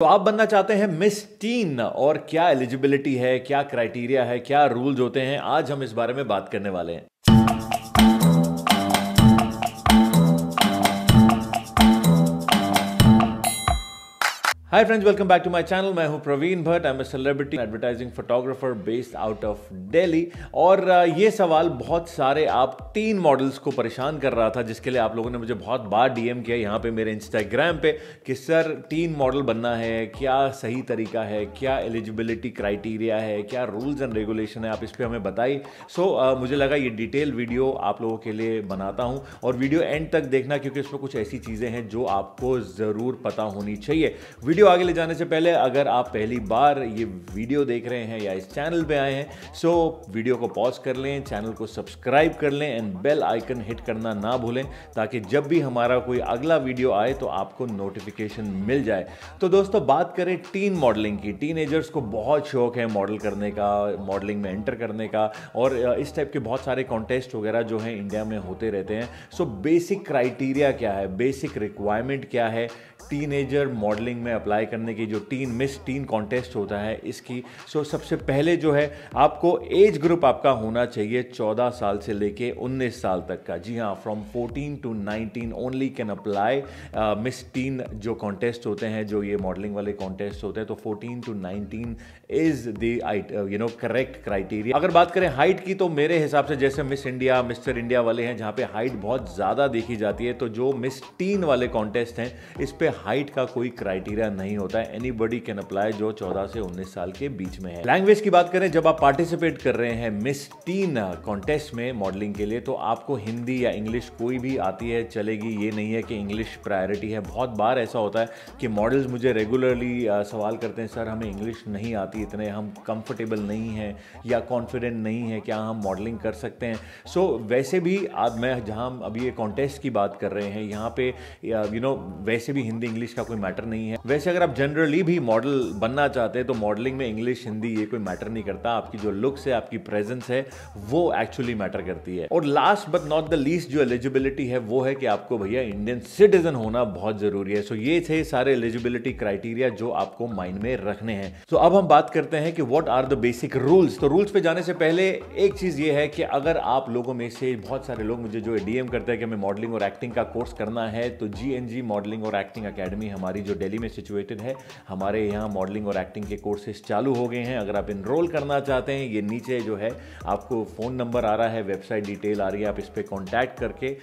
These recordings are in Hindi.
तो आप बनना चाहते हैं मिस टीन और क्या एलिजिबिलिटी है क्या क्राइटेरिया है क्या रूल्स होते हैं आज हम इस बारे में बात करने वाले हैं hi friends welcome back to my channel मैं हूं Praveen Bhatt I am a celebrity advertising photographer based out of Delhi और uh, ये सवाल बहुत सारे आप तीन मॉडल्स को परेशान कर रहा था जिसके लिए आप लोगों ने मुझे बहुत बार डीएम किया यहाँ पे मेरे इंस्टाग्राम पे कि सर तीन मॉडल बनना है क्या सही तरीका है क्या एलिजिबिलिटी क्राइटेरिया है क्या रूल्स एंड रेगुलेशन है आप इस पर हमें बताइए सो so, uh, मुझे लगा ये डिटेल वीडियो आप लोगों के लिए बनाता हूँ और वीडियो एंड तक देखना क्योंकि इसमें कुछ ऐसी चीज़ें हैं जो आपको ज़रूर पता होनी चाहिए वीडियो आगे ले जाने से पहले अगर आप पहली बार ये वीडियो देख रहे हैं या इस चैनल पे आए हैं सो वीडियो को पॉज कर लें चैनल को सब्सक्राइब कर लें एंड बेल आइकन हिट करना ना भूलें ताकि जब भी हमारा कोई अगला वीडियो आए तो आपको नोटिफिकेशन मिल जाए तो दोस्तों बात करें टीन मॉडलिंग की टीन को बहुत शौक है मॉडल करने का मॉडलिंग में एंटर करने का और इस टाइप के बहुत सारे कॉन्टेस्ट वगैरह जो हैं इंडिया में होते रहते हैं सो बेसिक क्राइटेरिया क्या है बेसिक रिक्वायरमेंट क्या है टीनेजर मॉडलिंग में अप्लाई करने की जो टीन मिस टीन कॉन्टेस्ट होता है इसकी सो सबसे पहले जो है आपको एज ग्रुप आपका होना चाहिए 14 साल से लेके 19 साल तक का जी हाँ from 14 to 19 only can apply miss teen जो कॉन्टेस्ट होते हैं जो ये मॉडलिंग वाले कॉन्टेस्ट होते हैं तो 14 to 19 is the you know correct criteria अगर बात करें हाइट की तो मेरे हिसाब से जैसे मिस इंडिया मिस्टर इंडिया वाले हैं जहाँ पे हाइट बहुत ज़्यादा देखी जाती है तो जो मिस टीन वाले कॉन्टेस्ट हैं इस पर हाइट का कोई क्राइटेरिया नहीं होता है एनी बडी कैन अप्लाई जो चौदह से उन्नीस साल के बीच में है लैंग्वेज की बात करें जब आप पार्टिसिपेट कर रहे हैं मिस टीन कॉन्टेस्ट में मॉडलिंग के लिए तो आपको हिंदी या इंग्लिश कोई भी आती है चलेगी ये नहीं है कि इंग्लिश प्रायोरिटी है बहुत बार ऐसा होता है कि मॉडल्स मुझे रेगुलरली सवाल करते हैं सर हमें इंग्लिश नहीं आती इतने हम कंफर्टेबल नहीं हैं या कॉन्फिडेंट नहीं है क्या हम मॉडलिंग कर सकते हैं सो so, वैसे भी आज मैं जहां अभी ये कॉन्टेस्ट की बात कर रहे हैं यहाँ पे यू नो you know, वैसे भी हिंदी इंग्लिश का कोई मैटर नहीं है वैसे वैसे अगर आप जनरली भी मॉडल बनना चाहते हैं तो मॉडलिंग में इंग्लिश हिंदी ये कोई मैटर नहीं करता आपकी जो लुक्स है आपकी प्रेजेंस है वो एक्चुअली मैटर करती है और last but not the least जो एलिजिबिलिटी है वो है कि आपको भैया इंडियन सिटीजन होना बहुत जरूरी है सो ये थे सारे एलिजिबिलिटी क्राइटेरिया जो आपको माइंड में रखने हैं सो अब हम बात करते हैं कि what are the basic rules तो रूल्स पे जाने से पहले एक चीज ये है कि अगर आप लोगों में से बहुत सारे लोग मुझे जो डीएम करते हैं कि हमें मॉडलिंग और एक्टिंग का कोर्स करना है तो जी मॉडलिंग और एक्टिंग अकेडमी हमारी जो डेली में सिचुएट ग्रेजुएटेड है हमारे यहाँ मॉडलिंग और एक्टिंग के कोर्सेज चालू हो गए हैं अगर आप इनरोल करना चाहते हैं ये नीचे जो है आपको फ़ोन नंबर आ रहा है वेबसाइट डिटेल आ रही है आप इस पर कॉन्टैक्ट करके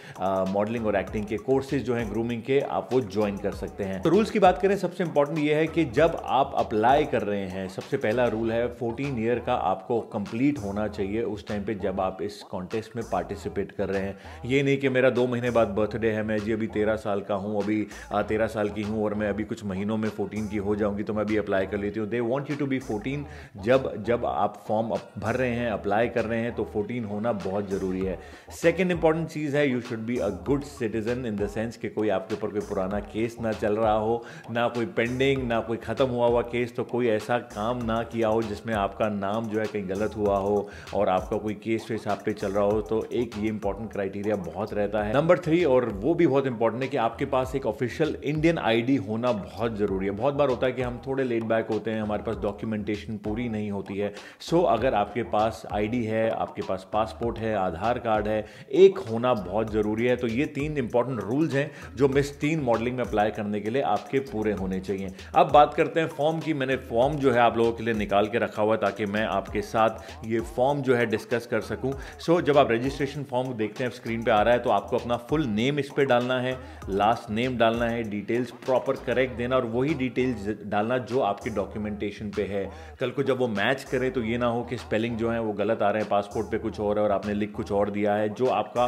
मॉडलिंग और एक्टिंग के कोर्सेज जो हैं ग्रूमिंग के आप वो ज्वाइन कर सकते हैं तो रूल्स की बात करें सबसे इंपॉर्टेंट ये है कि जब आप अप्लाई कर रहे हैं सबसे पहला रूल है फोर्टीन ईयर का आपको कंप्लीट होना चाहिए उस टाइम पे जब आप इस कॉन्टेस्ट में पार्टिसिपेट कर रहे हैं ये नहीं कि मेरा दो महीने बाद बर्थडे है मैं जी अभी तेरह साल का हूँ अभी तेरह साल की हूँ और मैं अभी कुछ महीनों मैं फोर्टीन की हो जाऊंगी तो मैं भी अप्लाई कर लेती हूँ they want you to be fourteen जब जब आप फॉर्म भर रहे हैं अप्लाई कर रहे हैं तो फोर्टीन होना बहुत ज़रूरी है सेकेंड इंपॉर्टेंट चीज़ है you should be a good citizen in the sense कि कोई आपके ऊपर कोई पुराना केस ना चल रहा हो ना कोई पेंडिंग ना कोई ख़त्म हुआ हुआ केस तो कोई ऐसा काम ना किया हो जिसमें आपका नाम जो है कहीं गलत हुआ हो और आपका कोई केस वेस आप पे चल रहा हो तो एक ये इंपॉर्टेंट क्राइटेरिया बहुत रहता है नंबर थ्री और वो भी बहुत इंपॉर्टेंट है कि आपके पास एक ऑफिशियल इंडियन आईडी होना बहुत जरूरी ज़रूरी है बहुत बार होता है कि हम थोड़े लेट बैक होते हैं हमारे पास डॉक्यूमेंटेशन पूरी नहीं होती है सो so, अगर आपके पास आईडी है आपके पास पासपोर्ट है आधार कार्ड है एक होना बहुत ज़रूरी है तो ये तीन इंपॉर्टेंट रूल्स हैं जो मिस तीन मॉडलिंग में अप्लाई करने के लिए आपके पूरे होने चाहिए अब बात करते हैं फॉर्म की मैंने फॉर्म जो है आप लोगों के लिए निकाल के रखा हुआ है ताकि मैं आपके साथ ये फॉर्म जो है डिस्कस कर सकूं सो so, जब आप रजिस्ट्रेशन फॉर्म देखते हैं स्क्रीन पे आ रहा है तो आपको अपना फुल नेम इस पर डालना है लास्ट नेम डालना है डिटेल्स प्रॉपर करेक्ट देना और वही डिटेल्स डालना जो आपके डॉक्यूमेंटेशन पे है कल को जब वो मैच करें तो ये ना हो कि स्पेलिंग जो है वो गलत आ रहे हैं पासपोर्ट पे कुछ और है और आपने लिख कुछ और दिया है जो आपका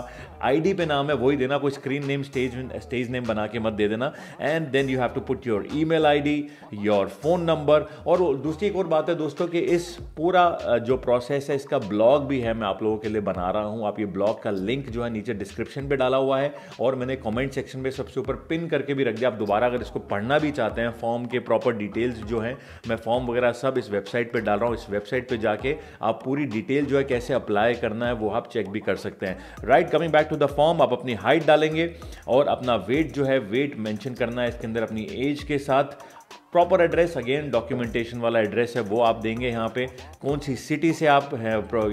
आईडी पे नाम है वही देना कोई screen name stage stage name बना के मत दे देना and then you have to put your email your phone number और दूसरी एक और बात है दोस्तों कि इस पूरा जो प्रोसेस है इसका ब्लॉग भी है मैं आप लोगों के लिए बना रहा हूँ आप ये ब्लॉग का लिंक जो है नीचे डिस्क्रिप्शन पर डाला हुआ है और मैंने कॉमेंट सेक्शन में सबसे ऊपर पिन करके भी रख दिया आप दोबारा अगर इसको पढ़ना भी चाहते आते हैं फॉर्म के प्रॉपर डिटेल्स जो हैं मैं फॉर्म वगैरह सब इस वेबसाइट पर डाल रहा हूँ इस वेबसाइट पर जाके आप पूरी डिटेल जो है कैसे अप्लाई करना है वो आप चेक भी कर सकते हैं right coming back to the form आप अपनी हाइट डालेंगे और अपना वेट जो है वेट मैंशन करना है इसके अंदर अपनी एज के साथ प्रॉपर एड्रेस अगेन डॉक्यूमेंटेशन वाला एड्रेस है वो आप देंगे यहाँ पे कौन सी सिटी से आप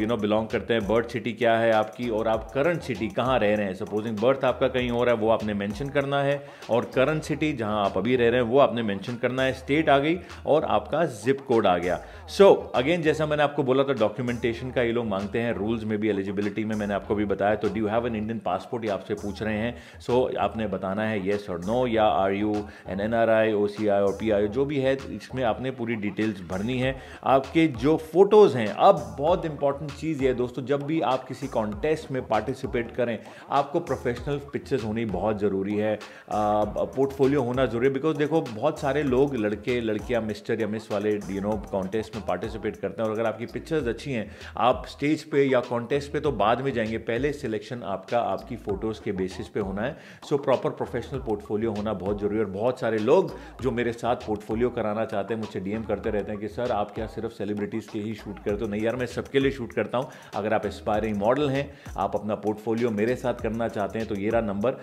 यू नो बिलोंग करते हैं बर्थ सिटी क्या है आपकी और आप करंट सिटी कहाँ रह रहे हैं सपोजिंग बर्थ आपका कहीं और है वो आपने मेंशन करना है और करंट सिटी जहाँ आप अभी रह रहे हैं वो आपने मेंशन करना है स्टेट आ गई और आपका जिप कोड आ गया सो so, अगेन जैसा मैंने आपको बोला था डॉक्यूमेंटेशन का ये लोग मांगते हैं रूल्स में भी एलिजिबिलिटी में मैंने आपको भी बताया तो do have an Indian passport ये आपसे पूछ रहे हैं सो so, आपने बताना है येस और नो या are you an N R I O C I और पी आई जो भी है इसमें आपने पूरी डिटेल्स भरनी है आपके जो फोटोज़ हैं अब बहुत इंपॉर्टेंट चीज़ है दोस्तों जब भी आप किसी कॉन्टेस्ट में पार्टिसिपेट करें आपको प्रोफेशनल पिक्चर्स होनी बहुत ज़रूरी है पोर्टफोलियो होना ज़रूरी है बिकॉज देखो बहुत सारे लोग लड़के लड़कियाँ मिस्टर या मिस वाले यू नो कॉन्टेस्ट में पार्टिसिपेट करते हैं और अगर आपकी पिक्चर्स अच्छी हैं आप स्टेज पर या कॉन्टेस्ट पर तो बाद में जाएंगे पहले सिलेक्शन आपका आपकी फ़ोटोज़ के बेसिस पे होना है सो प्रॉपर प्रोफेशनल पोर्टफोलियो होना बहुत ज़रूरी है और बहुत सारे लोग जो मेरे साथ पोर्टफोलियो कराना चाहते हैं मुझसे डीएम करते रहते हैं कि सर आप क्या सिर्फ सेलिब्रिटीज़ के ही शूट करते हो नहीं यार मैं सबके लिए शूट करता हूँ अगर आप एस्पायरिंग मॉडल हैं आप अपना पोर्टफोलियो मेरे साथ करना चाहते हैं तो ये रहा नंबर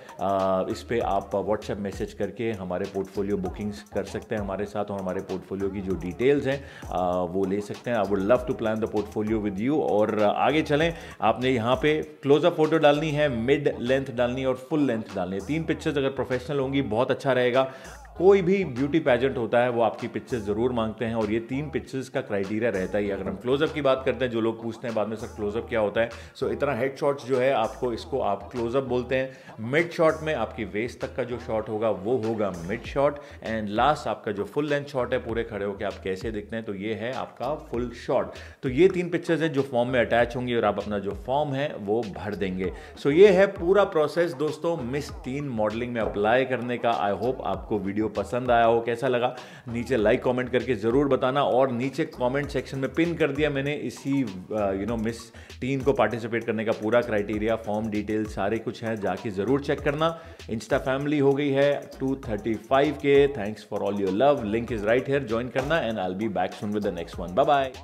इस पर आप व्हाट्सएप मैसेज करके हमारे पोर्टफोलियो बुकिंग्स कर सकते हैं हमारे साथ और हमारे पोर्टफोलियो की जो डिटेल्स हैं वो ले सकते हैं I would love to plan the portfolio with you और आगे चलें आपने यहाँ पे क्लोजअप फोटो डालनी है मिड लेंथ डालनी और फुल लेंथ डालनी है तीन पिक्चर्स अगर प्रोफेशनल होंगी बहुत अच्छा रहेगा कोई भी ब्यूटी पैजेंट होता है वो आपकी पिक्चर्स ज़रूर मांगते हैं और ये तीन पिक्चर्स का क्राइटेरिया रहता ही अगर हम क्लोजअप की बात करते हैं जो लोग पूछते हैं बाद में सर क्लोजअप क्या होता है सो इतना हेड शॉट्स जो है आपको इसको आप क्लोजअप बोलते हैं मिड शॉट में आपकी वेस्ट तक का जो शॉट होगा वो होगा मिड शॉट एंड लास्ट आपका जो फुल लेंथ शॉट है पूरे खड़े होकर आप कैसे दिखते हैं तो ये है आपका फुल शॉट तो ये तीन पिक्चर्स हैं जो फॉर्म में अटैच होंगी और आप अपना जो फॉर्म है वो भर देंगे सो ये है पूरा प्रोसेस दोस्तों मिस तीन मॉडलिंग में अप्लाई करने का आई होप आपको वीडियो वीडियो पसंद आया हो कैसा लगा नीचे लाइक कमेंट करके ज़रूर बताना और नीचे कमेंट सेक्शन में पिन कर दिया मैंने इसी यू नो मिस टीम को पार्टिसिपेट करने का पूरा क्राइटेरिया फॉर्म डिटेल सारे कुछ हैं जाके ज़रूर चेक करना इंस्टा फैमिली हो गई है टू के thanks for all your love link is right here join करना and I be back soon with the next one bye